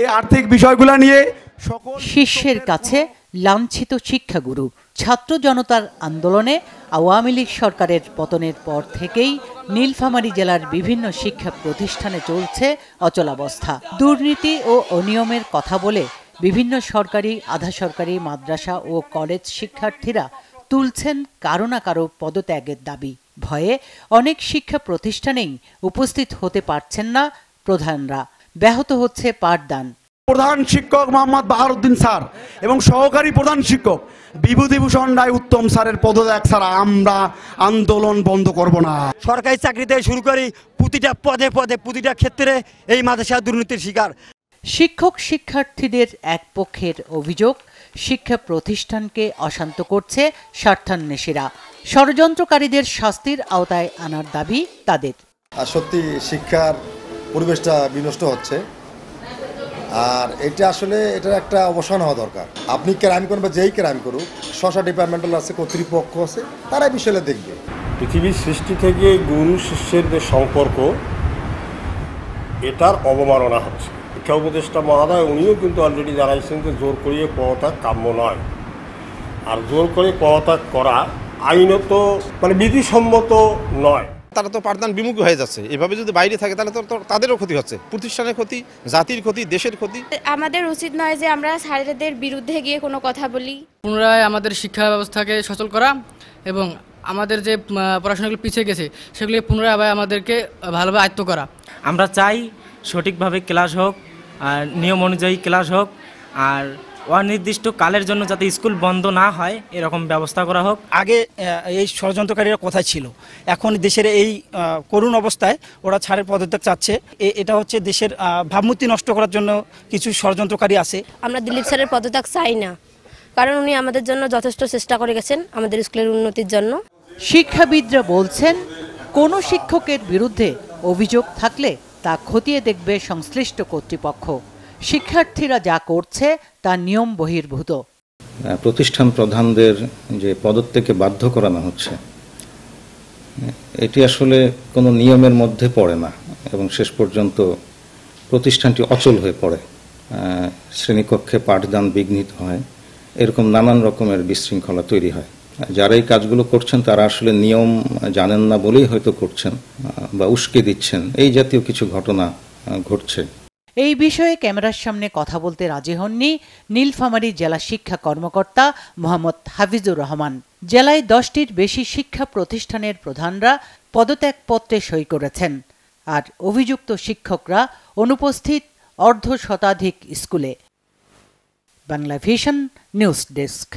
এই আর্থিক বিষয়গুলো নিয়ে সকল শিষ্যের কাছে লাঞ্ছিত শিক্ষাগুরু ছাত্র জনতার আন্দোলনে আওয়ামী লীগ সরকারের পতনের পর থেকেই নীলফামারী জেলার বিভিন্ন শিক্ষা প্রতিষ্ঠানে চলছে অচলাবস্থা দুর্নীতি ও অনিয়মের কথা বলে বিভিন্ন সরকারি আধা সরকারি মাদ্রাসা ও কলেজ শিক্ষার্থীরা তুলছেন কারো না কারো পদত্যাগের দাবি ভয়ে অনেক শিক্ষা প্রতিষ্ঠানেই উপস্থিত হতে পারছেন না প্রধানরা ব্যাহত হচ্ছে পাঠদান প্রধান শিক্ষক মোহাম্মদ বাহারুদ্দিন স্যার এবং সহকারী প্রধান শিক্ষক বিভূতিভূষণ রায় উত্তম স্যারের পদত্যাগ ছাড়া আমরা আন্দোলন বন্ধ করব না সরকারি চাকরিতে শুরু করি প্রতিটা পদে পদে প্রতিটা ক্ষেত্রে এই মাদ্রাসা দুর্নীতির শিকার শিক্ষক শিক্ষার্থীদের এক পক্ষের অভিযোগ শিক্ষা প্রতিষ্ঠানকে অশান্ত করছে স্বার্থান্বেষীরা ষড়যন্ত্রকারীদের শাস্তির আওতায় আনার দাবি তাদের সত্যি শিক্ষার পরিবেশটা বিনষ্ট হচ্ছে আর এটা আসলে এটার একটা অবসান হওয়া দরকার আপনি ক্রাইম করেন বা যেই ক্রাইম করুক শশা ডিপার্টমেন্টাল আছে কর্তৃপক্ষ আছে তারা বিষয়ে দেখবে পৃথিবীর সৃষ্টি থেকে গুরু শিষ্যের যে সম্পর্ক এটার অবমাননা হচ্ছে শিক্ষা উপদেষ্টা মহাদয় উনিও কিন্তু অলরেডি জানাইছেন যে জোর করিয়ে পদত্যাগ কাম্য নয় আর জোর করে পদত্যাগ করা আইনত মানে বিধিসম্মত নয় তারা তো পাঠদান বিমুখ হয়ে যাচ্ছে এভাবে যদি বাইরে থাকে তাহলে তো তাদেরও ক্ষতি হচ্ছে প্রতিষ্ঠানের ক্ষতি জাতির ক্ষতি দেশের ক্ষতি আমাদের উচিত নয় যে আমরা স্যারেদের বিরুদ্ধে গিয়ে কোনো কথা বলি পুনরায় আমাদের শিক্ষা ব্যবস্থাকে সচল করা এবং আমাদের যে পড়াশোনাগুলো পিছিয়ে গেছে সেগুলি পুনরায় আবার আমাদেরকে ভালোভাবে আয়ত্ত করা আমরা চাই সঠিকভাবে ক্লাস হোক আর নিয়ম অনুযায়ী ক্লাস হোক আর অনির্দিষ্ট কালের জন্য যাতে স্কুল বন্ধ না হয় এরকম ব্যবস্থা করা হোক আগে এই ষড়যন্ত্রকারীরা কোথায় ছিল এখন দেশের এই করুণ অবস্থায় ওরা ছাড়ের পদত্যাগ চাচ্ছে এটা হচ্ছে দেশের ভাবমূর্তি নষ্ট করার জন্য কিছু ষড়যন্ত্রকারী আছে আমরা দিলীপ স্যারের পদত্যাগ চাই না কারণ উনি আমাদের জন্য যথেষ্ট চেষ্টা করে গেছেন আমাদের স্কুলের উন্নতির জন্য শিক্ষাবিদরা বলছেন কোনো শিক্ষকের বিরুদ্ধে অভিযোগ থাকলে তা খতিয়ে দেখবে সংশ্লিষ্ট কর্তৃপক্ষ শিক্ষার্থীরা যা করছে তা নিয়ম বহির্ভূত প্রতিষ্ঠান প্রধানদের যে পদত্যাগে বাধ্য করানো হচ্ছে এটি আসলে কোনো নিয়মের মধ্যে পড়ে না এবং শেষ পর্যন্ত প্রতিষ্ঠানটি অচল হয়ে পড়ে শ্রেণীকক্ষে পাঠদান বিঘ্নিত হয় এরকম নানান রকমের বিশৃঙ্খলা তৈরি হয় যারা এই কাজগুলো করছেন তারা আসলে নিয়ম জানেন না বলেই হয়তো করছেন বা উস্কে দিচ্ছেন এই জাতীয় কিছু ঘটনা ঘটছে এই বিষয়ে ক্যামেরার সামনে কথা বলতে রাজি হননি নীলফামারী জেলা শিক্ষা কর্মকর্তা মোহাম্মদ হাফিজুর রহমান জেলায় দশটির বেশি শিক্ষা প্রতিষ্ঠানের প্রধানরা পদত্যাগপত্রে সই করেছেন আর অভিযুক্ত শিক্ষকরা অনুপস্থিত অর্ধ শতাধিক স্কুলে বাংলা ভিশন নিউজ ডেস্ক